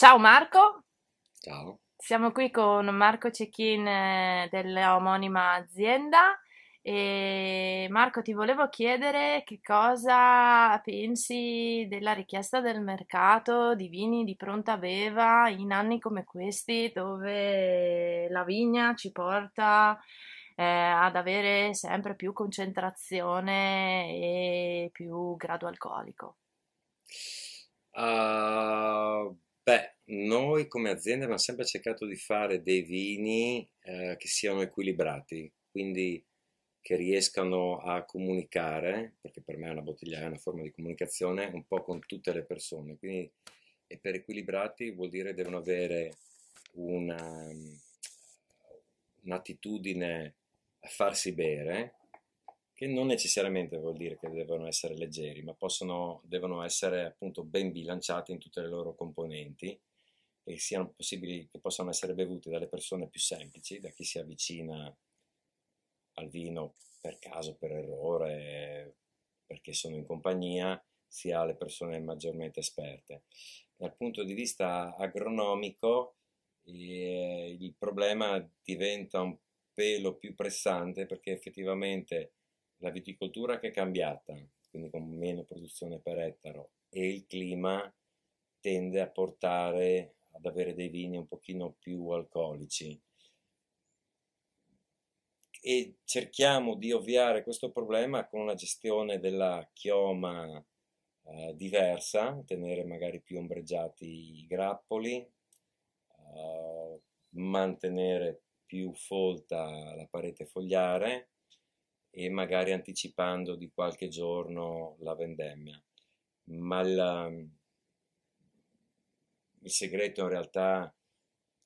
Ciao Marco. Ciao. Siamo qui con Marco Cecchin eh, dell'omonima azienda e Marco ti volevo chiedere che cosa pensi della richiesta del mercato di vini di pronta beva in anni come questi dove la vigna ci porta eh, ad avere sempre più concentrazione e più grado alcolico. Noi come azienda abbiamo sempre cercato di fare dei vini eh, che siano equilibrati, quindi che riescano a comunicare, perché per me una bottiglia è una forma di comunicazione, un po' con tutte le persone. Quindi, e per equilibrati vuol dire che devono avere una, mm, un'attitudine a farsi bere, che non necessariamente vuol dire che devono essere leggeri, ma possono, devono essere appunto ben bilanciati in tutte le loro componenti e siano possibili, che possano essere bevuti dalle persone più semplici, da chi si avvicina al vino per caso, per errore, perché sono in compagnia, sia alle persone maggiormente esperte. Dal punto di vista agronomico eh, il problema diventa un pelo più pressante perché effettivamente la viticoltura che è cambiata, quindi con meno produzione per ettaro, e il clima tende a portare ad avere dei vini un pochino più alcolici e cerchiamo di ovviare questo problema con una gestione della chioma eh, diversa, tenere magari più ombreggiati i grappoli, eh, mantenere più folta la parete fogliare e magari anticipando di qualche giorno la vendemmia. Ma la, il segreto in realtà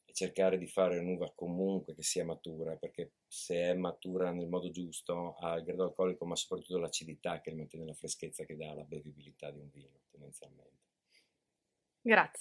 è cercare di fare un'uva comunque che sia matura, perché se è matura nel modo giusto ha il grado alcolico, ma soprattutto l'acidità che mantiene la freschezza che dà la bevibilità di un vino tendenzialmente. Grazie.